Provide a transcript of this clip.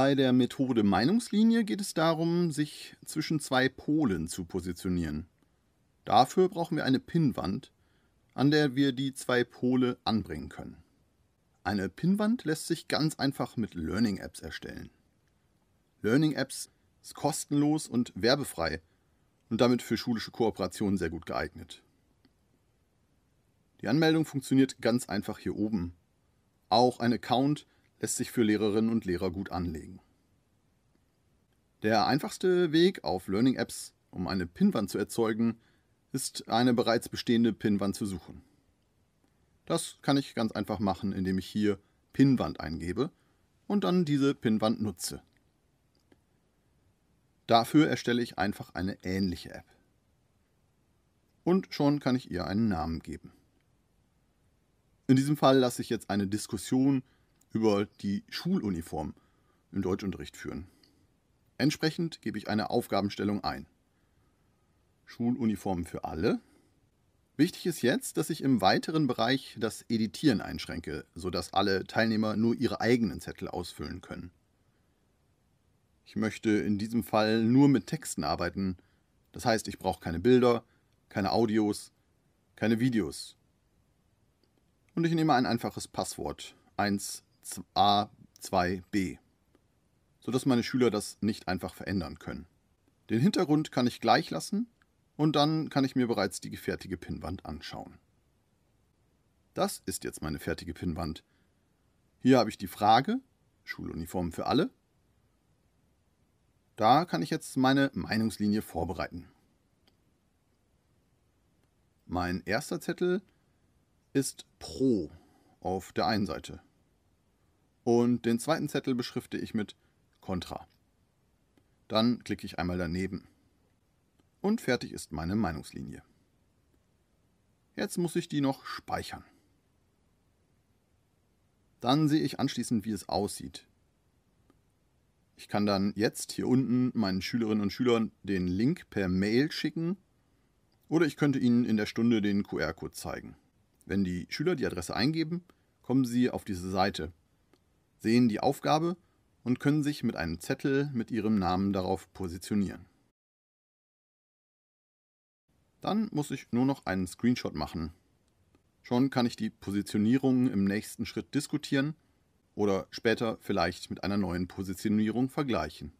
Bei der Methode Meinungslinie geht es darum, sich zwischen zwei Polen zu positionieren. Dafür brauchen wir eine Pinnwand, an der wir die zwei Pole anbringen können. Eine Pinnwand lässt sich ganz einfach mit Learning Apps erstellen. Learning Apps ist kostenlos und werbefrei und damit für schulische Kooperationen sehr gut geeignet. Die Anmeldung funktioniert ganz einfach hier oben. Auch ein Account lässt sich für Lehrerinnen und Lehrer gut anlegen. Der einfachste Weg auf Learning-Apps, um eine Pinwand zu erzeugen, ist eine bereits bestehende Pinwand zu suchen. Das kann ich ganz einfach machen, indem ich hier Pinwand eingebe und dann diese Pinwand nutze. Dafür erstelle ich einfach eine ähnliche App. Und schon kann ich ihr einen Namen geben. In diesem Fall lasse ich jetzt eine Diskussion über die Schuluniform im Deutschunterricht führen. Entsprechend gebe ich eine Aufgabenstellung ein. Schuluniformen für alle. Wichtig ist jetzt, dass ich im weiteren Bereich das Editieren einschränke, sodass alle Teilnehmer nur ihre eigenen Zettel ausfüllen können. Ich möchte in diesem Fall nur mit Texten arbeiten. Das heißt, ich brauche keine Bilder, keine Audios, keine Videos. Und ich nehme ein einfaches Passwort. Eins, A 2b, sodass meine Schüler das nicht einfach verändern können. Den Hintergrund kann ich gleich lassen und dann kann ich mir bereits die fertige Pinnwand anschauen. Das ist jetzt meine fertige Pinnwand. Hier habe ich die Frage, Schuluniformen für alle. Da kann ich jetzt meine Meinungslinie vorbereiten. Mein erster Zettel ist Pro auf der einen Seite und den zweiten Zettel beschrifte ich mit Contra. Dann klicke ich einmal daneben. Und fertig ist meine Meinungslinie. Jetzt muss ich die noch speichern. Dann sehe ich anschließend, wie es aussieht. Ich kann dann jetzt hier unten meinen Schülerinnen und Schülern den Link per Mail schicken oder ich könnte ihnen in der Stunde den QR-Code zeigen. Wenn die Schüler die Adresse eingeben, kommen sie auf diese Seite sehen die Aufgabe und können sich mit einem Zettel mit ihrem Namen darauf positionieren. Dann muss ich nur noch einen Screenshot machen. Schon kann ich die Positionierung im nächsten Schritt diskutieren oder später vielleicht mit einer neuen Positionierung vergleichen.